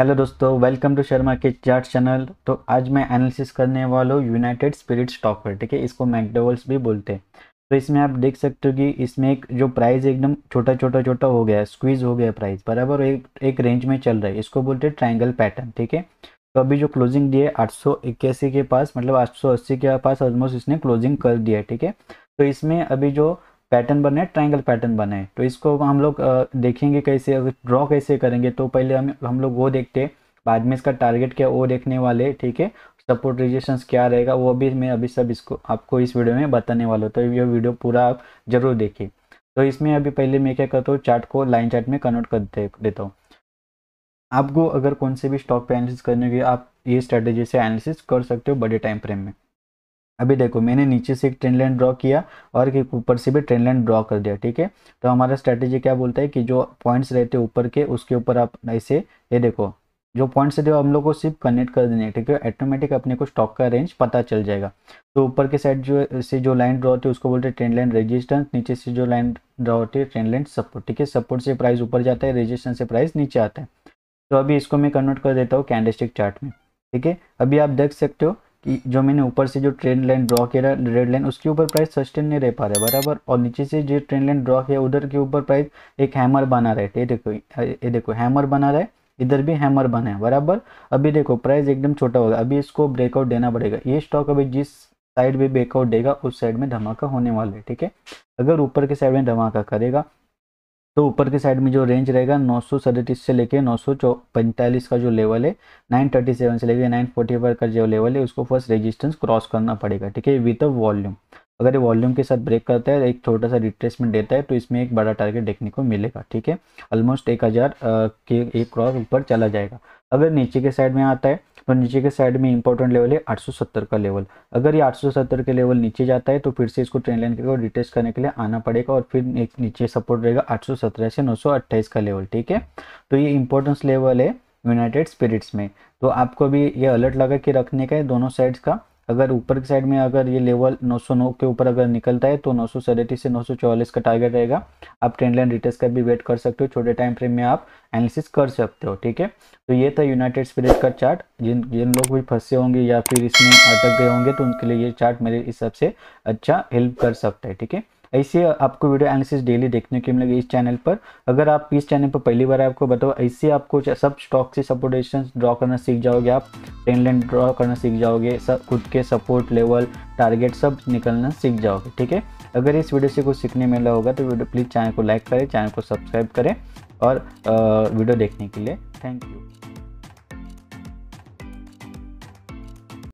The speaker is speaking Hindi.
हेलो दोस्तों वेलकम टू शर्मा के चार्ट चैनल तो आज मैं एनालिसिस करने वाला हूँ यूनाइटेड स्पिरिट स्टॉक पर ठीक है इसको मैकडोवल्स भी बोलते हैं तो इसमें आप देख सकते हो कि इसमें एक जो प्राइस एकदम छोटा छोटा छोटा हो गया है स्क्वीज हो गया प्राइस बराबर एक एक रेंज में चल रहा है इसको बोलते हैं ट्राइंगल पैटर्न ठीक है तो अभी जो क्लोजिंग दी है आठ के पास मतलब आठ के पास ऑलमोस्ट इसने क्लोजिंग कर दिया है ठीक है तो इसमें अभी जो पैटर्न बने ट्रायंगल पैटर्न बने तो इसको हम लोग देखेंगे कैसे अगर ड्रॉ कैसे करेंगे तो पहले हम हम लोग वो देखते हैं बाद में इसका टारगेट क्या वो देखने वाले ठीक है सपोर्ट रिजेक्शंस क्या रहेगा वो भी मैं अभी सब इसको आपको इस वीडियो में बताने वाला हूँ तो ये वीडियो पूरा आप जरूर देखिए तो इसमें अभी पहले मैं क्या करता हूँ चार्ट को लाइन चार्ट में कन्वर्ट कर दे, देता हूँ आपको अगर कौन से भी स्टॉक पे एनालिसिस करने के आप ये स्ट्रेटेजी से एनालिसिस कर सकते हो बड़े टाइम फ्रेम में अभी देखो मैंने नीचे से एक ट्रेंड लाइन ड्रॉ किया और एक ऊपर से भी ट्रेंड लाइन ड्रॉ कर दिया ठीक है तो हमारा स्ट्रेटेजी क्या बोलता है कि जो पॉइंट्स रहते हैं ऊपर के उसके ऊपर आप ऐसे ये देखो जो पॉइंट्स है हम लोग को सिर्फ कनेक्ट कर देने ठीक है ऑटोमेटिक अपने को स्टॉक का रेंज पता चल जाएगा तो ऊपर के साइड जो से जो लाइन ड्रॉ होती है उसको बोलते हैं ट्रेंड लाइन रेजिस्टेंस नीचे से जो लाइन ड्रॉ होती है ट्रेंड लाइन सपोर्ट ठीक है सपोर्ट से प्राइस ऊपर जाता है रेजिस्टेंस से प्राइस नीचे आता है तो अभी इसको मैं कन्वर्ट कर देता हूँ कैंडलस्टिक चार्ट में ठीक है अभी आप देख सकते हो कि जो मैंने ऊपर से जो ट्रेंड लाइन ड्रॉ किया रेड लाइन उसके ऊपर प्राइस सस्टेन नहीं रह पा रहा है बराबर और नीचे से जो ट्रेंड लाइन ड्रॉ किया उधर के ऊपर प्राइस एक हैमर बना रहे थे देखो ये देखो हैमर बना रहा है इधर भी हैमर बना है बराबर अभी देखो प्राइस एकदम छोटा होगा अभी इसको ब्रेकआउट देना पड़ेगा ये स्टॉक अभी जिस साइड में ब्रेकआउट देगा उस साइड में धमाका होने वाला है ठीक है अगर ऊपर के साइड में धमाका करेगा तो ऊपर के साइड में जो रेंज रहेगा नौ से लेके नौ का जो लेवल है 937 से लेके 945 का जो लेवल है उसको फर्स्ट रेजिस्टेंस क्रॉस करना पड़ेगा ठीक है विथ अ वॉल्यूम अगर ये वॉल्यूम के साथ ब्रेक करता है एक छोटा सा रिट्रेसमेंट देता है तो इसमें एक बड़ा टारगेट देखने को मिलेगा ठीक है ऑलमोस्ट एक हज़ार के एक क्रॉस ऊपर चला जाएगा अगर नीचे के साइड में आता है तो नीचे के साइड में इंपॉर्टेंट लेवल है 870 का लेवल अगर ये 870 के लेवल नीचे जाता है तो फिर से इसको ट्रेन लाइन करके डिटेस्ट करने के लिए आना पड़ेगा और फिर एक नीचे सपोर्ट रहेगा आठ से नौ का लेवल ठीक है तो ये इंपॉर्टेंस लेवल है यूनाइटेड स्पिरिट्स में तो आपको भी ये अलर्ट लगा के रखने का है दोनों साइड्स का अगर ऊपर की साइड में अगर ये लेवल 909 के ऊपर अगर निकलता है तो नौ से नौ का टारगेट रहेगा आप ट्रेंड लाइन रिटर्स का भी वेट कर सकते हो छोटे टाइम फ्रेम में आप एनालिसिस कर सकते हो ठीक है तो ये था यूनाइटेड स्पिरिट का चार्ट जिन जिन लोग भी फंसे होंगे या फिर इसमें अटक गए होंगे तो उनके लिए ये चार्ट मेरे हिसाब से अच्छा हेल्प कर सकता है ठीक है ऐसे आपको वीडियो एनालिसिस डेली देखने के मिलेगी इस चैनल पर अगर आप इस चैनल पर पहली बार आपको बताओ ऐसे आपको सब स्टॉक से सपोर्टेशन ड्रॉ करना सीख जाओगे आप टेन लाइन ड्रॉ करना सीख जाओगे सब खुद के सपोर्ट लेवल टारगेट सब निकलना सीख जाओगे ठीक है अगर इस वीडियो से कुछ सीखने मिला होगा तो वीडियो प्लीज़ चैनल को लाइक करें चैनल को सब्सक्राइब करें और वीडियो देखने के लिए थैंक यू